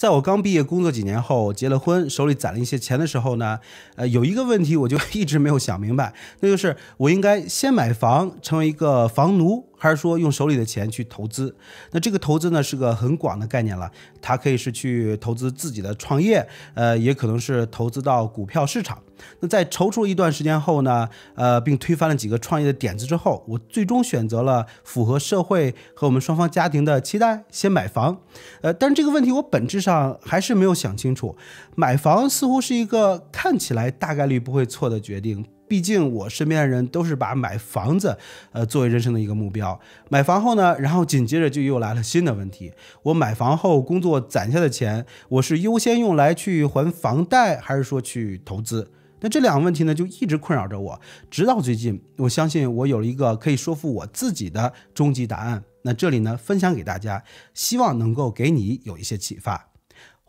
在我刚毕业、工作几年后，结了婚，手里攒了一些钱的时候呢，呃，有一个问题我就一直没有想明白，那就是我应该先买房，成为一个房奴。还是说用手里的钱去投资，那这个投资呢是个很广的概念了，它可以是去投资自己的创业，呃，也可能是投资到股票市场。那在踌躇一段时间后呢，呃，并推翻了几个创业的点子之后，我最终选择了符合社会和我们双方家庭的期待，先买房。呃，但这个问题我本质上还是没有想清楚，买房似乎是一个看起来大概率不会错的决定。毕竟我身边的人都是把买房子，呃作为人生的一个目标。买房后呢，然后紧接着就又来了新的问题：我买房后工作攒下的钱，我是优先用来去还房贷，还是说去投资？那这两个问题呢，就一直困扰着我，直到最近，我相信我有了一个可以说服我自己的终极答案。那这里呢，分享给大家，希望能够给你有一些启发。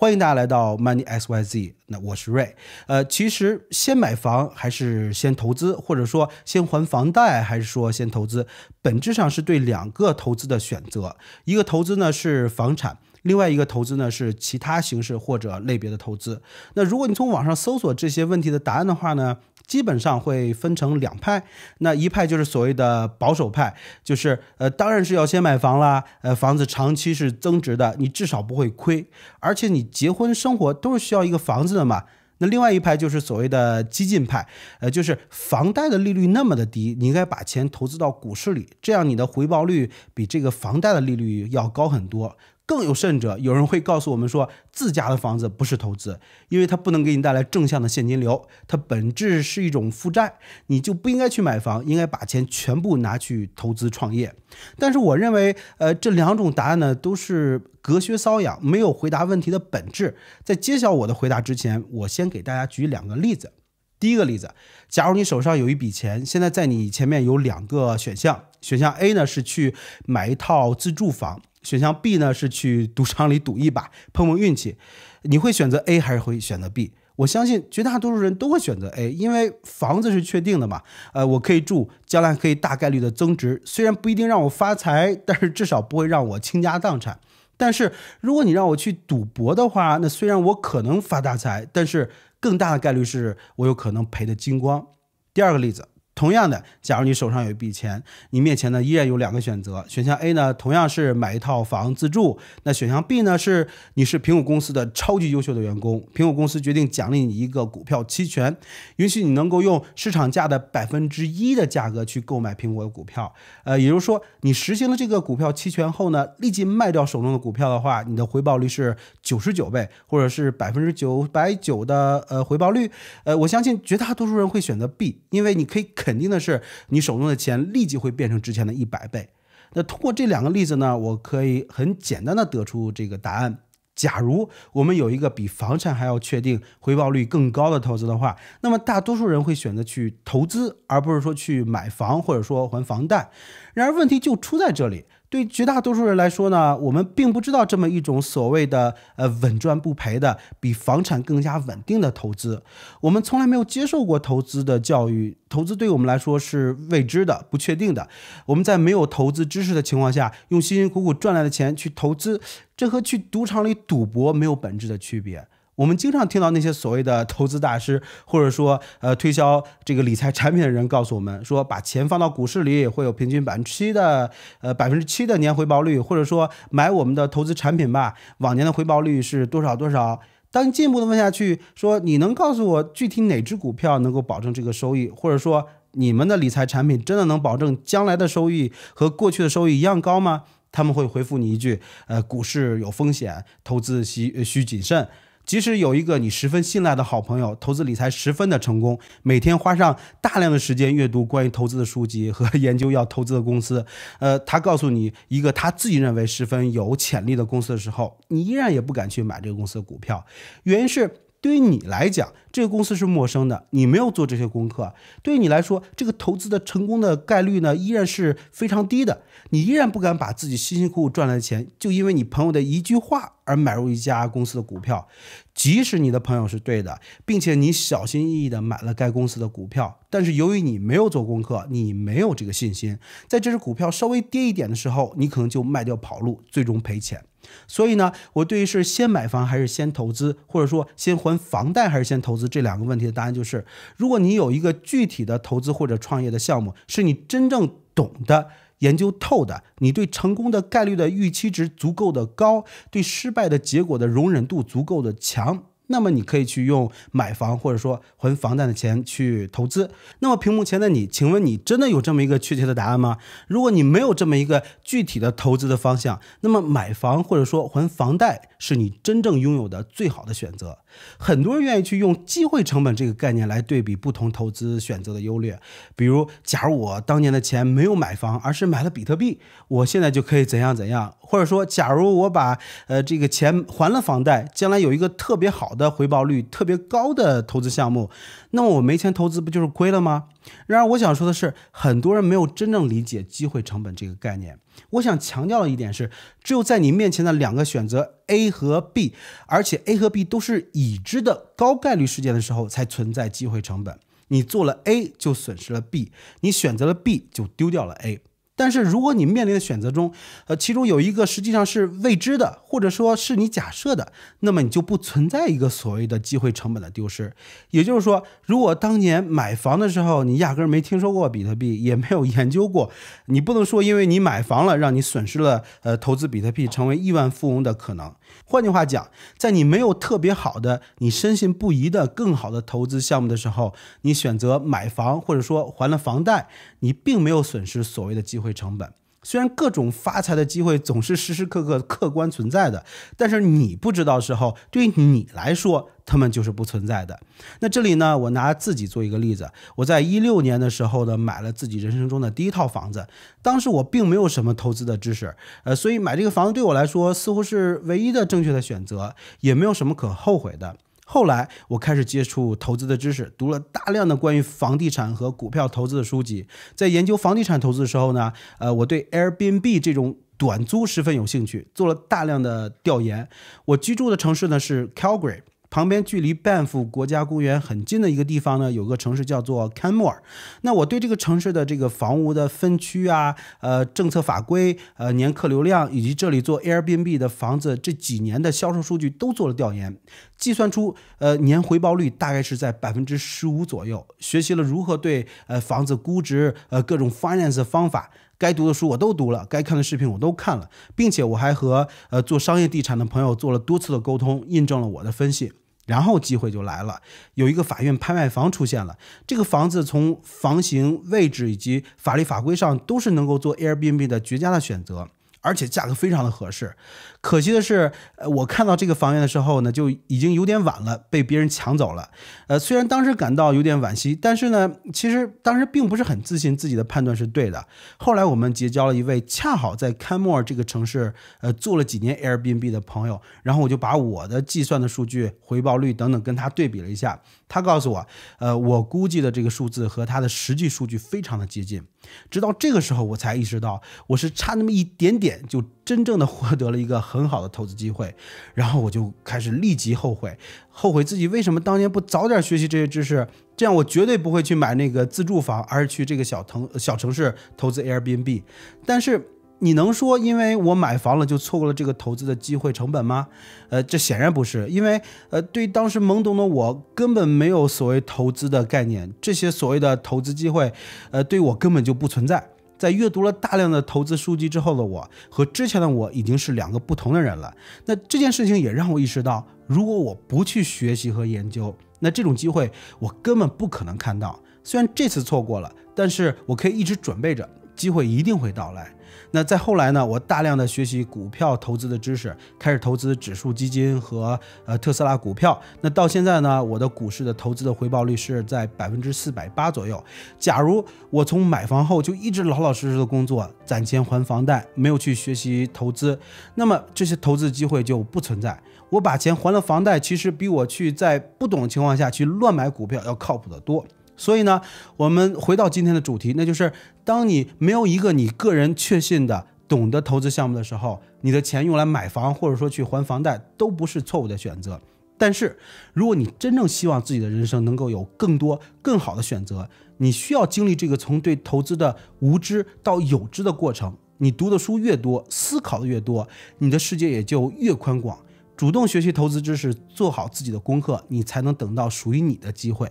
欢迎大家来到 Money SYZ，那我是瑞。呃，其实先买房还是先投资，或者说先还房贷还是说先投资，本质上是对两个投资的选择。一个投资呢是房产，另外一个投资呢是其他形式或者类别的投资。那如果你从网上搜索这些问题的答案的话呢？基本上会分成两派，那一派就是所谓的保守派，就是呃，当然是要先买房啦，呃，房子长期是增值的，你至少不会亏，而且你结婚生活都是需要一个房子的嘛。那另外一派就是所谓的激进派，呃，就是房贷的利率那么的低，你应该把钱投资到股市里，这样你的回报率比这个房贷的利率要高很多。更有甚者，有人会告诉我们说，自家的房子不是投资，因为它不能给你带来正向的现金流，它本质是一种负债，你就不应该去买房，应该把钱全部拿去投资创业。但是我认为，呃，这两种答案呢，都是隔靴搔痒，没有回答问题的本质。在揭晓我的回答之前，我先给大家举两个例子。第一个例子，假如你手上有一笔钱，现在在你前面有两个选项，选项 A 呢是去买一套自住房。选项 B 呢是去赌场里赌一把，碰碰运气，你会选择 A 还是会选择 B？我相信绝大多数人都会选择 A，因为房子是确定的嘛，呃，我可以住，将来可以大概率的增值，虽然不一定让我发财，但是至少不会让我倾家荡产。但是如果你让我去赌博的话，那虽然我可能发大财，但是更大的概率是我有可能赔的精光。第二个例子。同样的，假如你手上有一笔钱，你面前呢依然有两个选择。选项 A 呢，同样是买一套房自住；那选项 B 呢，是你是苹果公司的超级优秀的员工，苹果公司决定奖励你一个股票期权，允许你能够用市场价的百分之一的价格去购买苹果的股票。呃，也就是说，你实行了这个股票期权后呢，立即卖掉手中的股票的话，你的回报率是九十九倍，或者是百分之九百九的呃回报率。呃，我相信绝大多数人会选择 B，因为你可以。肯定的是，你手中的钱立即会变成之前的一百倍。那通过这两个例子呢，我可以很简单的得出这个答案：，假如我们有一个比房产还要确定回报率更高的投资的话，那么大多数人会选择去投资，而不是说去买房或者说还房贷。然而问题就出在这里。对绝大多数人来说呢，我们并不知道这么一种所谓的呃稳赚不赔的、比房产更加稳定的投资。我们从来没有接受过投资的教育，投资对我们来说是未知的、不确定的。我们在没有投资知识的情况下，用辛辛苦苦赚来的钱去投资，这和去赌场里赌博没有本质的区别。我们经常听到那些所谓的投资大师，或者说呃推销这个理财产品的人告诉我们说，把钱放到股市里会有平均百分之七的呃百分之七的年回报率，或者说买我们的投资产品吧，往年的回报率是多少多少。当你进一步的问下去，说你能告诉我具体哪只股票能够保证这个收益，或者说你们的理财产品真的能保证将来的收益和过去的收益一样高吗？他们会回复你一句，呃股市有风险，投资需需谨慎。即使有一个你十分信赖的好朋友，投资理财十分的成功，每天花上大量的时间阅读关于投资的书籍和研究要投资的公司，呃，他告诉你一个他自己认为十分有潜力的公司的时候，你依然也不敢去买这个公司的股票，原因是。对于你来讲，这个公司是陌生的，你没有做这些功课。对于你来说，这个投资的成功的概率呢，依然是非常低的。你依然不敢把自己辛辛苦苦赚来的钱，就因为你朋友的一句话而买入一家公司的股票。即使你的朋友是对的，并且你小心翼翼地买了该公司的股票，但是由于你没有做功课，你没有这个信心，在这只股票稍微跌一点的时候，你可能就卖掉跑路，最终赔钱。所以呢，我对于是先买房还是先投资，或者说先还房贷还是先投资这两个问题的答案就是：如果你有一个具体的投资或者创业的项目，是你真正懂得、研究透的，你对成功的概率的预期值足够的高，对失败的结果的容忍度足够的强。那么你可以去用买房或者说还房贷的钱去投资。那么屏幕前的你，请问你真的有这么一个确切的答案吗？如果你没有这么一个具体的投资的方向，那么买房或者说还房贷是你真正拥有的最好的选择。很多人愿意去用机会成本这个概念来对比不同投资选择的优劣。比如，假如我当年的钱没有买房，而是买了比特币，我现在就可以怎样怎样？或者说，假如我把呃这个钱还了房贷，将来有一个特别好。的回报率特别高的投资项目，那么我没钱投资不就是亏了吗？然而我想说的是，很多人没有真正理解机会成本这个概念。我想强调的一点是，只有在你面前的两个选择 A 和 B，而且 A 和 B 都是已知的高概率事件的时候，才存在机会成本。你做了 A 就损失了 B，你选择了 B 就丢掉了 A。但是如果你面临的选择中，呃，其中有一个实际上是未知的，或者说是你假设的，那么你就不存在一个所谓的机会成本的丢失。也就是说，如果当年买房的时候你压根儿没听说过比特币，也没有研究过，你不能说因为你买房了让你损失了呃投资比特币成为亿万富翁的可能。换句话讲，在你没有特别好的、你深信不疑的更好的投资项目的时候，你选择买房或者说还了房贷，你并没有损失所谓的机会。会成本。虽然各种发财的机会总是时时刻刻客观存在的，但是你不知道时候，对你来说，他们就是不存在的。那这里呢，我拿自己做一个例子。我在一六年的时候呢，买了自己人生中的第一套房子。当时我并没有什么投资的知识，呃，所以买这个房子对我来说似乎是唯一的正确的选择，也没有什么可后悔的。后来，我开始接触投资的知识，读了大量的关于房地产和股票投资的书籍。在研究房地产投资的时候呢，呃，我对 Airbnb 这种短租十分有兴趣，做了大量的调研。我居住的城市呢是 Calgary。旁边距离 Banff 国家公园很近的一个地方呢，有个城市叫做 Canmore。那我对这个城市的这个房屋的分区啊、呃政策法规、呃年客流量以及这里做 Airbnb 的房子这几年的销售数据都做了调研，计算出呃年回报率大概是在百分之十五左右。学习了如何对呃房子估值、呃各种 finance 方法。该读的书我都读了，该看的视频我都看了，并且我还和呃做商业地产的朋友做了多次的沟通，印证了我的分析。然后机会就来了，有一个法院拍卖房出现了，这个房子从房型、位置以及法律法规上都是能够做 Airbnb 的绝佳的选择。而且价格非常的合适，可惜的是，呃，我看到这个房源的时候呢，就已经有点晚了，被别人抢走了。呃，虽然当时感到有点惋惜，但是呢，其实当时并不是很自信自己的判断是对的。后来我们结交了一位恰好在堪莫尔这个城市，呃，做了几年 Airbnb 的朋友，然后我就把我的计算的数据、回报率等等跟他对比了一下，他告诉我，呃，我估计的这个数字和他的实际数据非常的接近。直到这个时候，我才意识到我是差那么一点点。就真正的获得了一个很好的投资机会，然后我就开始立即后悔，后悔自己为什么当年不早点学习这些知识，这样我绝对不会去买那个自住房，而是去这个小城小城市投资 Airbnb。但是你能说因为我买房了就错过了这个投资的机会成本吗？呃，这显然不是，因为呃，对当时懵懂的我根本没有所谓投资的概念，这些所谓的投资机会，呃，对我根本就不存在。在阅读了大量的投资书籍之后的我，和之前的我已经是两个不同的人了。那这件事情也让我意识到，如果我不去学习和研究，那这种机会我根本不可能看到。虽然这次错过了，但是我可以一直准备着，机会一定会到来。那再后来呢？我大量的学习股票投资的知识，开始投资指数基金和呃特斯拉股票。那到现在呢，我的股市的投资的回报率是在百分之四百八左右。假如我从买房后就一直老老实实的工作，攒钱还房贷，没有去学习投资，那么这些投资机会就不存在。我把钱还了房贷，其实比我去在不懂的情况下去乱买股票要靠谱得多。所以呢，我们回到今天的主题，那就是当你没有一个你个人确信的懂得投资项目的时候，你的钱用来买房或者说去还房贷都不是错误的选择。但是，如果你真正希望自己的人生能够有更多更好的选择，你需要经历这个从对投资的无知到有知的过程。你读的书越多，思考的越多，你的世界也就越宽广。主动学习投资知识，做好自己的功课，你才能等到属于你的机会。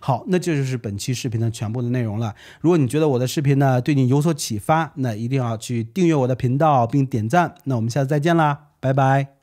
好，那这就是本期视频的全部的内容了。如果你觉得我的视频呢对你有所启发，那一定要去订阅我的频道并点赞。那我们下次再见啦，拜拜。